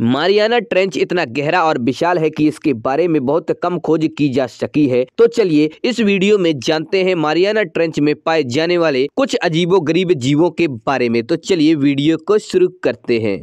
Mariana trench इतना गहरा और विशाल है कि इसके बारे में बहुत कम खोज की जा सकी है तो चलिए इस वीडियो में जानते हैं मारियाना ट्रेंच में पाए जाने वाले कुछ अजीबो गरीब जीवों के बारे में तो चलिए वीडियो को शुरू करते हैं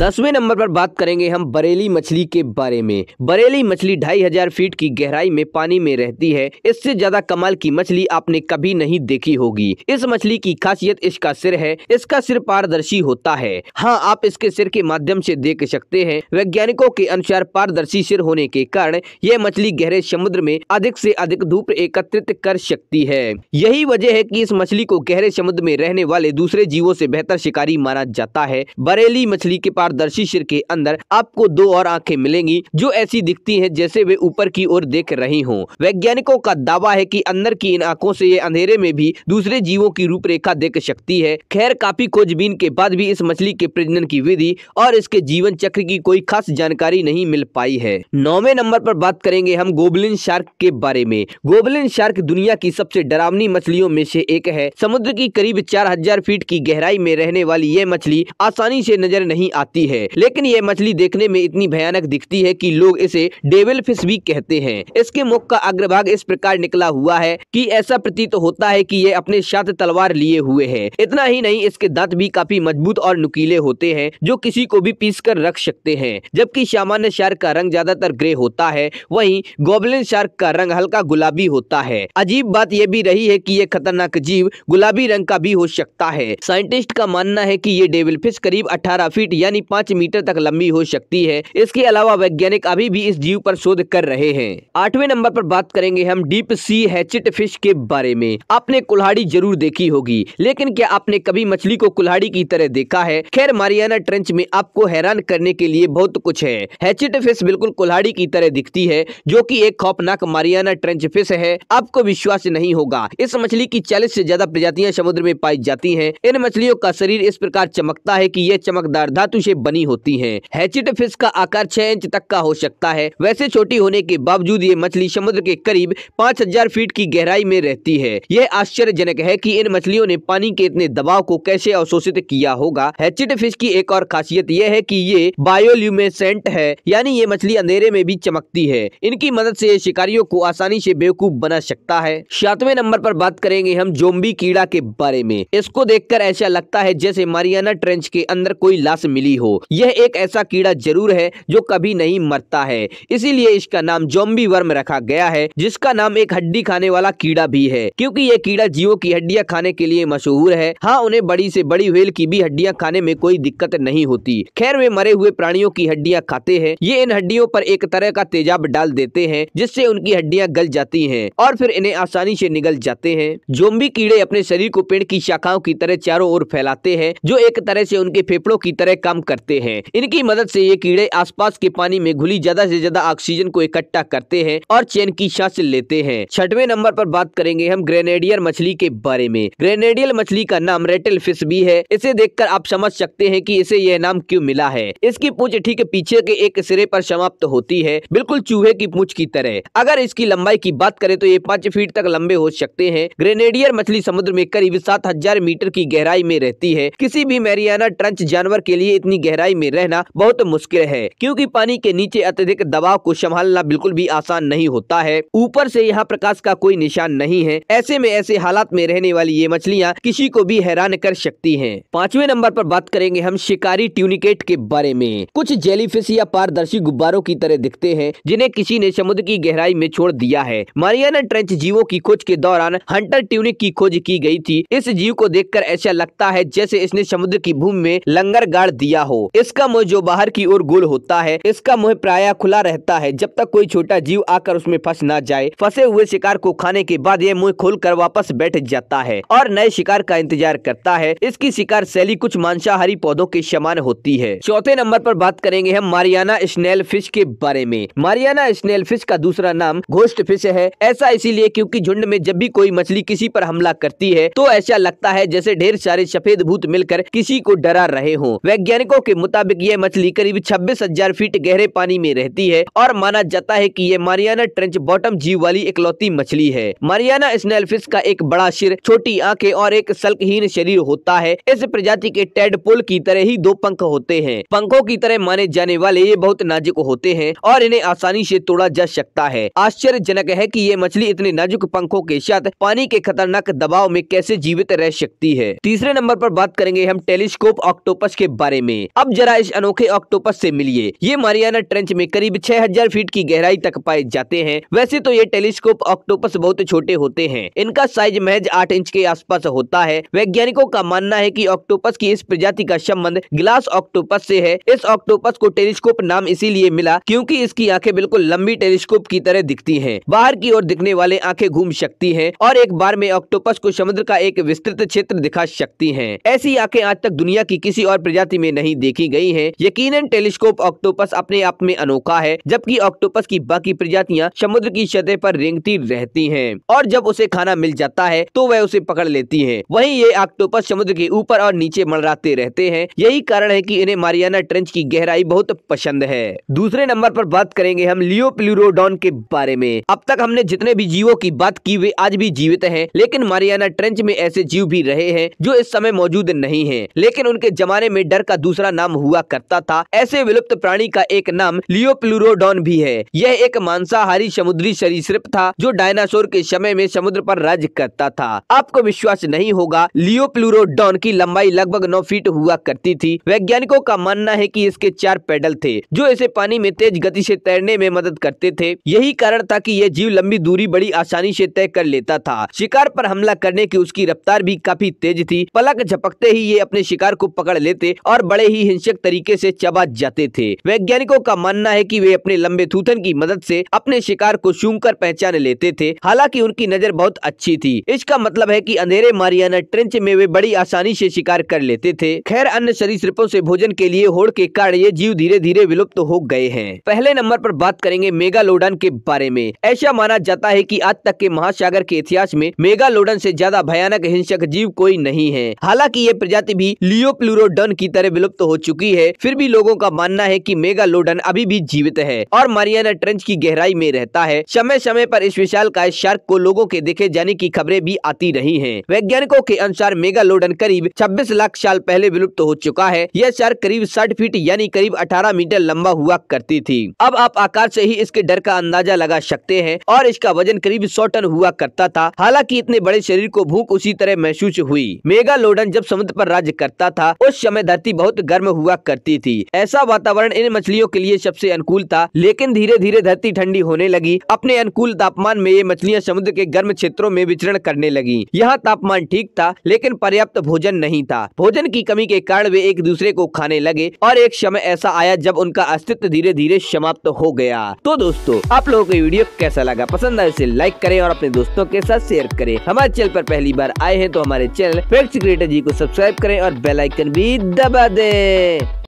दसवें नंबर पर बात करेंगे हम बरेली मछली के बारे में बरेली मछली ढाई हजार फीट की गहराई में पानी में रहती है इससे ज्यादा कमाल की मछली आपने कभी नहीं देखी होगी इस मछली की खासियत इसका सिर है इसका सिर पारदर्शी होता है हाँ आप इसके सिर के माध्यम से देख सकते हैं वैज्ञानिकों के अनुसार पारदर्शी सिर होने के कारण यह मछली गहरे समुद्र में अधिक से अधिक धूप एकत्रित कर सकती है यही वजह है की इस मछली को गहरे समुद्र में रहने वाले दूसरे जीवों से बेहतर शिकारी माना जाता है बरेली मछली के पार पारदर्शी सिर के अंदर आपको दो और आंखें मिलेंगी जो ऐसी दिखती हैं जैसे वे ऊपर की ओर देख रही हों वैज्ञानिकों का दावा है कि अंदर की इन आंखों से ये अंधेरे में भी दूसरे जीवों की रूपरेखा देख सकती है खैर काफी खोजबीन के बाद भी इस मछली के प्रजनन की विधि और इसके जीवन चक्र की कोई खास जानकारी नहीं मिल पाई है नौवे नंबर आरोप बात करेंगे हम गोबलिन शार्क के बारे में गोबलिन शार्क दुनिया की सबसे डरावनी मछलियों में से एक है समुद्र की करीब चार हजार फीट की गहराई में रहने वाली यह मछली आसानी से नजर नहीं आती होती है लेकिन यह मछली देखने में इतनी भयानक दिखती है कि लोग इसे डेविल फिश भी कहते हैं इसके मुख का अग्रभाग इस प्रकार निकला हुआ है कि ऐसा प्रतीत तो होता है कि ये अपने साथ तलवार लिए हुए है इतना ही नहीं इसके दांत भी काफी मजबूत और नुकीले होते हैं जो किसी को भी पीस कर रख सकते हैं जबकि सामान्य शार्क का रंग ज्यादातर ग्रे होता है वही गोबलिन शार्क का रंग हल्का गुलाबी होता है अजीब बात यह भी रही है की ये खतरनाक जीव गुलाबी रंग का भी हो सकता है साइंटिस्ट का मानना है कि ये डेविल फिश करीब 18 फीट यानी पाँच मीटर तक लंबी हो सकती है इसके अलावा वैज्ञानिक अभी भी इस जीव पर शोध कर रहे हैं आठवें नंबर पर बात करेंगे हम डीप सी हैचिट फिश के बारे में आपने कुल्हाड़ी जरूर देखी होगी लेकिन क्या आपने कभी मछली को कुल्हाड़ी की तरह देखा है खैर मारियाना ट्रेंच में आपको हैरान करने के लिए बहुत कुछ है हैचिट फिश बिल्कुल कुल्हाड़ी की तरह दिखती है जो की एक खौफनाक मारियाना ट्रेंच फिश है आपको विश्वास नहीं होगा इस मछली की चालीस ऐसी ज्यादा प्रजातियाँ समुद्र में पाई जाती है इन मछलियों का शरीर इस प्रकार चमकता है की यह चमकदार धातु से बनी होती है हैचिट फिश का आकार छह इंच तक का हो सकता है वैसे छोटी होने के बावजूद ये मछली समुद्र के करीब पाँच हजार फीट की गहराई में रहती है यह आश्चर्यजनक है की इन मछलियों ने पानी के इतने दबाव को कैसे अवशोषित किया होगा हैचिट फिश की एक और खासियत यह है की ये बायोल्यूमेसेंट है यानी ये मछली अंधेरे में भी चमकती है इनकी मदद से शिकारियों को आसानी से बेवकूफ बना सकता है सातवें नंबर पर बात करेंगे हम जोम्बी कीड़ा के बारे में इसको देखकर ऐसा लगता है जैसे मारियाना ट्रेंच के अंदर कोई लाश मिली हो यह एक ऐसा कीड़ा जरूर है जो कभी नहीं मरता है इसीलिए इसका नाम जोम्बी वर्म रखा गया है जिसका नाम एक हड्डी खाने वाला कीड़ा भी है क्योंकि यह कीड़ा जीवो की हड्डियां खाने के लिए मशहूर है हाँ उन्हें बड़ी से बड़ी व्हेल की भी हड्डियां खाने में कोई दिक्कत नहीं होती खैर वे मरे हुए प्राणियों की हड्डियां खाते हैं ये इन हड्डियों पर एक तरह का तेजाब डाल देते हैं जिससे उनकी हड्डियां गल जाती हैं और फिर इन्हें आसानी से निगल जाते हैं जोम्बी कीड़े अपने शरीर को पेड़ की शाखाओं की तरह चारों ओर फैलाते हैं जो एक तरह से उनके फेफड़ों की तरह काम करते हैं इनकी मदद से ये कीड़े आसपास के पानी में घुली ज्यादा से ज्यादा ऑक्सीजन को इकट्ठा करते हैं और चैन की सांस लेते हैं छठवें नंबर पर बात करेंगे हम ग्रेनेडियर मछली के बारे में ग्रेनेडियर मछली का नाम रेटल फिश भी है इसे देख आप समझ सकते हैं की इसे यह नाम क्यूँ मिला है इसकी पूछ ठीक पीछे के एक सिरे पर समाप्त होती है बिल्कुल चूहे की पूछ की तरह अगर इसकी लंबाई की बात करें तो ये पाँच फीट तक लंबे हो सकते हैं ग्रेनेडियर मछली समुद्र में करीब सात हजार मीटर की गहराई में रहती है किसी भी मेरियाना ट्रंच जानवर के लिए इतनी गहराई में रहना बहुत मुश्किल है क्योंकि पानी के नीचे अत्यधिक दबाव को संभालना बिल्कुल भी आसान नहीं होता है ऊपर से यहाँ प्रकाश का कोई निशान नहीं है ऐसे में ऐसे हालात में रहने वाली ये मछलियाँ किसी को भी हैरान कर सकती है पांचवे नंबर पर बात करेंगे हम शिकारी ट्यूनिकेट के बारे में कुछ जेलीफिश या पारदर्शी गुब्बारों की तरह दिखते हैं जिन्हें किसी ने समुद्र की गहराई में छोड़ दिया है मारियाना ट्रेंच जीवों की खोज के दौरान हंटर ट्यूनिक की खोज की गई थी इस जीव को देखकर ऐसा लगता है जैसे इसने समुद्र की भूमि में लंगर गाड़ दिया हो इसका मुंह जो बाहर की ओर गोल होता है इसका मुंह प्राय खुला रहता है जब तक कोई छोटा जीव आकर उसमें फंस ना जाए फंसे हुए शिकार को खाने के बाद यह मुंह खोल कर वापस बैठ जाता है और नए शिकार का इंतजार करता है इसकी शिकार शैली कुछ मांसाहारी पौधों के समान होती है चौथे नंबर आरोप बात करेंगे हम मारियाना स्नेल फिश के बारे में मारियाना स्नेल फिश का दूसरा नाम घोष्ट फिश है ऐसा इसीलिए क्यूँकी झुंड में जब भी कोई मछली किसी आरोप हमला करती है तो ऐसा लगता है जैसे ढेर सारे सफेद भूत मिलकर किसी को डरा रहे हों वैज्ञानिकों आंकड़ों के मुताबिक यह मछली करीब छब्बीस हजार फीट गहरे पानी में रहती है और माना जाता है कि ये मारियाना ट्रेंच बॉटम जीव वाली इकलौती मछली है मारियाना स्नेल फिश का एक बड़ा सिर छोटी आंखें और एक सल्कहीन शरीर होता है इस प्रजाति के पोल की तरह ही दो पंख होते हैं पंखों की तरह माने जाने वाले ये बहुत नाजुक होते हैं और इन्हें आसानी से तोड़ा जा सकता है आश्चर्यजनक है कि ये मछली इतने नाजुक पंखों के साथ पानी के खतरनाक दबाव में कैसे जीवित रह सकती है तीसरे नंबर पर बात करेंगे हम टेलीस्कोप ऑक्टोपस के बारे में अब जरा इस अनोखे ऑक्टोपस से मिलिए ये मारियाना ट्रेंच में करीब 6000 फीट की गहराई तक पाए जाते हैं वैसे तो ये टेलीस्कोप ऑक्टोपस बहुत छोटे होते हैं इनका साइज महज आठ इंच के आसपास होता है वैज्ञानिकों का मानना है की ऑक्टोपस की इस प्रजाति का संबंध ग्लास ऑक्टोपस ऐसी है इस ऑक्टोपस को टेलीस्कोप नाम इसीलिए मिला क्यूँकी इसकी आँखें बिल्कुल लंबी टेलीस्कोप की तरह दिखती है बाहर की ओर दिखने वाले आँखें घूम सकती है और एक बार में ऑक्टोपस को समुद्र का एक विस्तृत क्षेत्र दिखा सकती हैं ऐसी आंखें आज तक दुनिया की किसी और प्रजाति में नहीं देखी गई है यकीन टेलीस्कोप ऑक्टोपस अपने आप में अनोखा है जबकि ऑक्टोपस की बाकी प्रजातियाँ समुद्र की सतह पर रेंगती रहती है और जब उसे खाना मिल जाता है तो वह उसे पकड़ लेती है वही ये ऑक्टोपस समुद्र के ऊपर और नीचे मंडराते रहते हैं यही कारण है की इन्हें मारियाना ट्रेंच की गहराई बहुत पसंद है दूसरे नंबर आरोप बात करेंगे हम लियो प्लूरोडॉन के बारे में अब तक हमने जितने भी जीवों की बात की वे आज भी जीवित है लेकिन मारियाना ट्रेंच में ऐसे जीव भी रहे हैं जो इस समय मौजूद नहीं है लेकिन उनके जमाने में डर का दूसरा दूसरा नाम हुआ करता था ऐसे विलुप्त प्राणी का एक नाम लियोप्लूरोडॉन भी है यह एक मांसाहारी समुद्री सरीसृप था जो डायनासोर के समय में समुद्र पर राज करता था आपको विश्वास नहीं होगा लियोप्लूरोडॉन की लंबाई लगभग नौ फीट हुआ करती थी वैज्ञानिकों का मानना है की इसके चार पेडल थे जो इसे पानी में तेज गति ऐसी तैरने में मदद करते थे यही कारण था की यह जीव लंबी दूरी बड़ी आसानी ऐसी तय कर लेता था शिकार पर हमला करने की उसकी रफ्तार भी काफी तेज थी पलक झपकते ही ये अपने शिकार को पकड़ लेते और बड़े ही हिंसक तरीके से चबा जाते थे वैज्ञानिकों का मानना है कि वे अपने लंबे थूथन की मदद से अपने शिकार को सूंघ कर पहचान लेते थे हालांकि उनकी नजर बहुत अच्छी थी इसका मतलब है कि अंधेरे मारियाना ट्रेंच में वे बड़ी आसानी से शिकार कर लेते थे खैर अन्य सरीसृपों से भोजन के लिए होड़ के कारण ये जीव धीरे धीरे विलुप्त तो हो गए हैं पहले नंबर पर बात करेंगे मेगालोडन के बारे में ऐसा माना जाता है की आज तक के महासागर के इतिहास में मेगालोडन से ज्यादा भयानक हिंसक जीव कोई नहीं है हालांकि ये प्रजाति भी लियोप्लूरोडन की तरह विलुप्त तो हो चुकी है फिर भी लोगों का मानना है कि लोडन अभी भी जीवित है और मारियाना ट्रेंच की गहराई में रहता है समय समय पर इस विशाल काय शार्क को लोगों के देखे जाने की खबरें भी आती रही हैं। वैज्ञानिकों के अनुसार लोडन करीब छब्बीस लाख साल पहले विलुप्त हो चुका है यह शार्क करीब साठ फीट यानी करीब अठारह मीटर लम्बा हुआ करती थी अब आप आकार ऐसी ही इसके डर का अंदाजा लगा सकते हैं और इसका वजन करीब सौ टन हुआ करता था हालांकि इतने बड़े शरीर को भूख उसी तरह महसूस हुई मेगा लोडन जब समुद्र पर राज्य करता था उस समय धरती बहुत गर्म हुआ करती थी ऐसा वातावरण इन मछलियों के लिए सबसे अनुकूल था लेकिन धीरे धीरे धरती ठंडी होने लगी अपने अनुकूल तापमान में ये मछलियाँ समुद्र के गर्म क्षेत्रों में विचरण करने लगी यहाँ तापमान ठीक था लेकिन पर्याप्त भोजन नहीं था भोजन की कमी के कारण वे एक दूसरे को खाने लगे और एक समय ऐसा आया जब उनका अस्तित्व धीरे धीरे समाप्त हो गया तो दोस्तों आप लोगों को वीडियो कैसा लगा पसंद आए इसे लाइक करें और अपने दोस्तों के साथ शेयर करें हमारे चैनल पर पहली बार आए हैं तो हमारे चैनल फैक्ट क्रिएटर जी को सब्सक्राइब करें और बेलाइकन भी दबा दे ¡Gracias!